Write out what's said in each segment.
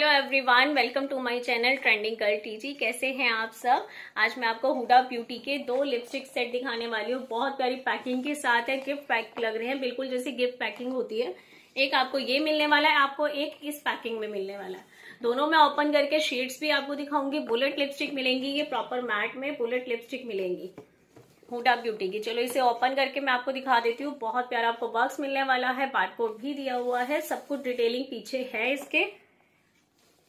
hello everyone welcome to my channel trending कल टीजी कैसे हैं आप सब आज मैं आपको हुडा ब्यूटी के दो लिपस्टिक सेट दिखाने वाली हूँ बहुत प्यारी पैकिंग के साथ है गिफ्ट पैक लग रहे हैं बिल्कुल जैसे गिफ्ट पैकिंग होती है एक आपको ये मिलने वाला है आपको एक इस पैकिंग में मिलने वाला है दोनों में ओपन करके शेड्स भी आपको दिखाऊंगी बुलेट लिपस्टिक मिलेंगी ये प्रॉपर मैट में बुलेट लिपस्टिक मिलेंगी हुडा ब्यूटी की चलो इसे ओपन करके मैं आपको दिखा देती हूँ बहुत प्यारा आपको बॉक्स मिलने वाला है बारकोड भी दिया हुआ है सब कुछ डिटेलिंग पीछे है इसके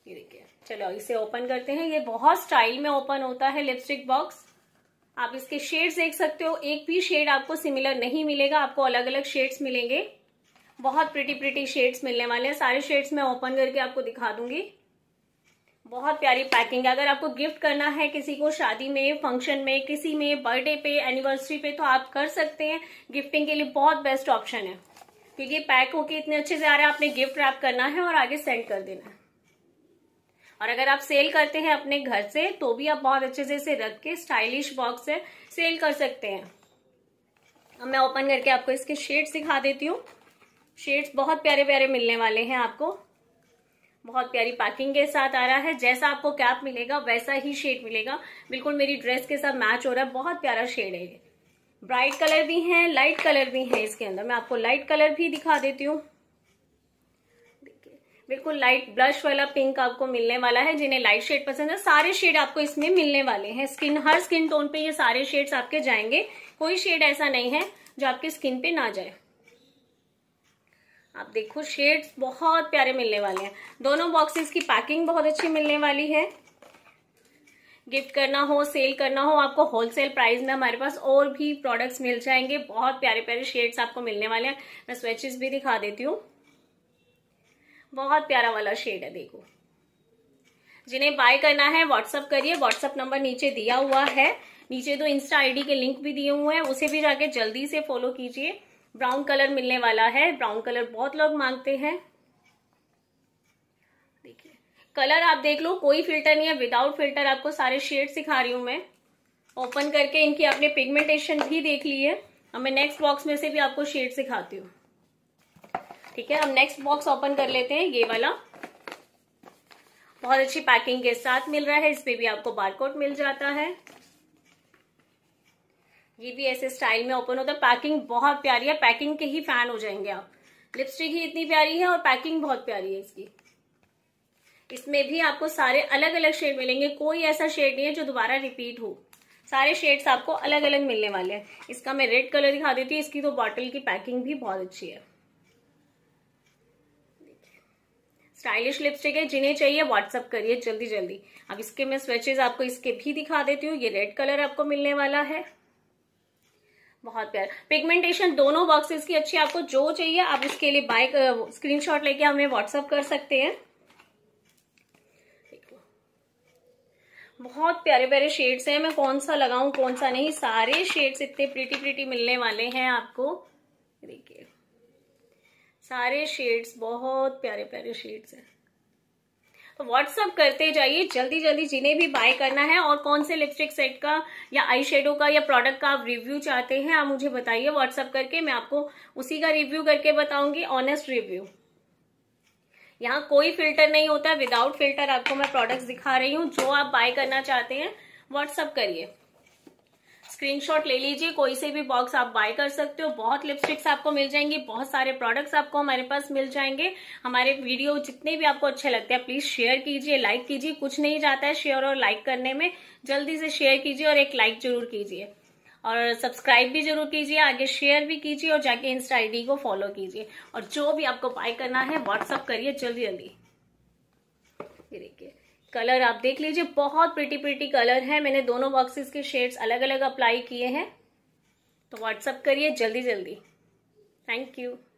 ये देखिए चलो इसे ओपन करते हैं ये बहुत स्टाइल में ओपन होता है लिपस्टिक बॉक्स आप इसके शेड्स देख सकते हो एक भी शेड आपको सिमिलर नहीं मिलेगा आपको अलग अलग शेड्स मिलेंगे बहुत प्रिटी प्रिटी शेड्स मिलने वाले हैं सारे शेड्स मैं ओपन करके आपको दिखा दूंगी बहुत प्यारी पैकिंग है अगर आपको गिफ्ट करना है किसी को शादी में फंक्शन में किसी में बर्थडे पे एनिवर्सरी पे तो आप कर सकते हैं गिफ्टिंग के लिए बहुत बेस्ट ऑप्शन है क्योंकि पैक होके इतने अच्छे से आ रहे हैं आपने गिफ्ट रैप करना है और आगे सेंड कर देना है और अगर आप सेल करते हैं अपने घर से तो भी आप बहुत अच्छे से इसे रख के स्टाइलिश बॉक्स से सेल कर सकते हैं अब मैं ओपन करके आपको इसके शेड्स दिखा देती हूँ शेड्स बहुत प्यारे प्यारे मिलने वाले हैं आपको बहुत प्यारी पैकिंग के साथ आ रहा है जैसा आपको कैप मिलेगा वैसा ही शेड मिलेगा बिल्कुल मेरी ड्रेस के साथ मैच हो रहा है बहुत प्यारा शेड है ये ब्राइट कलर भी है लाइट कलर भी है इसके अंदर मैं आपको लाइट कलर भी दिखा देती हूँ बिल्कुल लाइट ब्लश वाला पिंक आपको मिलने वाला है जिन्हें लाइट शेड पसंद है सारे शेड आपको इसमें मिलने वाले हैं स्किन हर स्किन टोन पे ये सारे शेड्स आपके जाएंगे कोई शेड ऐसा नहीं है जो आपके स्किन पे ना जाए आप देखो शेड्स बहुत प्यारे मिलने वाले हैं दोनों बॉक्सेस की पैकिंग बहुत अच्छी मिलने वाली है गिफ्ट करना हो सेल करना हो आपको होलसेल प्राइस में हमारे पास और भी प्रोडक्ट्स मिल जाएंगे बहुत प्यारे प्यारे शेड्स आपको मिलने वाले हैं मैं स्वेचेस भी दिखा देती हूँ बहुत प्यारा वाला शेड है देखो जिन्हें बाय करना है व्हाट्सअप करिए व्हाट्सअप नंबर नीचे दिया हुआ है नीचे दो इंस्टा आईडी के लिंक भी दिए हुए हैं उसे भी जाके जल्दी से फॉलो कीजिए ब्राउन कलर मिलने वाला है ब्राउन कलर बहुत लोग मांगते हैं देखिए कलर आप देख लो कोई फिल्टर नहीं है विदाउट फिल्टर आपको सारे शेड सिखा रही हूं मैं ओपन करके इनकी आपने पिगमेंटेशन भी देख ली है अब मैं नेक्स्ट बॉक्स में से भी आपको शेड सिखाती हूँ ठीक है हम नेक्स्ट बॉक्स ओपन कर लेते हैं ये वाला बहुत अच्छी पैकिंग के साथ मिल रहा है इसमें भी आपको बारकोड मिल जाता है ये भी ऐसे स्टाइल में ओपन होता है पैकिंग बहुत प्यारी है पैकिंग के ही फैन हो जाएंगे आप लिपस्टिक ही इतनी प्यारी है और पैकिंग बहुत प्यारी है इसकी इसमें भी आपको सारे अलग अलग शेड मिलेंगे कोई ऐसा शेड नहीं है जो दोबारा रिपीट हो सारे शेड्स आपको अलग अलग मिलने वाले हैं इसका मैं रेड कलर दिखा देती हूँ इसकी तो बॉटल की पैकिंग भी बहुत अच्छी है स्टाइलिश लिपस्टिक है जिन्हें चाहिए व्हाट्सअप करिए जल्दी जल्दी अब इसके मैं स्वेचेज आपको इसके भी दिखा देती हूँ ये रेड कलर आपको मिलने वाला है बहुत प्यार पिगमेंटेशन दोनों बॉक्सेस की अच्छी आपको जो चाहिए आप इसके लिए बाइक स्क्रीनशॉट लेके हमें व्हाट्सअप कर सकते हैं बहुत प्यारे प्यारे शेड्स हैं मैं कौन सा लगाऊं कौन सा नहीं सारे शेड्स इतने प्रिटी प्रिटी मिलने वाले हैं आपको देखिए सारे शेड्स बहुत प्यारे प्यारे शेड्स हैं तो व्हाट्सअप करते जाइए जल्दी जल्दी जिन्हें भी बाय करना है और कौन से लिपस्टिक सेट का या आई शेडो का या प्रोडक्ट का आप रिव्यू चाहते हैं आप मुझे बताइए व्हाट्सअप करके मैं आपको उसी का रिव्यू करके बताऊंगी ऑनेस्ट रिव्यू यहाँ कोई फिल्टर नहीं होता विदाउट फिल्टर आपको मैं प्रोडक्ट्स दिखा रही हूँ जो आप बाय करना चाहते हैं व्हाट्सअप करिए स्क्रीनशॉट ले लीजिए कोई से भी बॉक्स आप बाय कर सकते हो बहुत लिपस्टिक्स आपको मिल जाएंगी बहुत सारे प्रोडक्ट्स आपको हमारे पास मिल जाएंगे हमारे वीडियो जितने भी आपको अच्छे लगते हैं प्लीज शेयर कीजिए लाइक कीजिए कुछ नहीं जाता है शेयर और लाइक करने में जल्दी से शेयर कीजिए और एक लाइक जरूर कीजिए और सब्सक्राइब भी जरूर कीजिए आगे शेयर भी कीजिए और जाके इंस्टा आईडी को फॉलो कीजिए और जो भी आपको बाय करना है व्हाट्सअप करिए जल्दी जल्दी कलर आप देख लीजिए बहुत प्रिटी प्रिटी कलर है मैंने दोनों बॉक्सेस के शेड्स अलग अलग अप्लाई किए हैं तो व्हाट्सअप करिए जल्दी जल्दी थैंक यू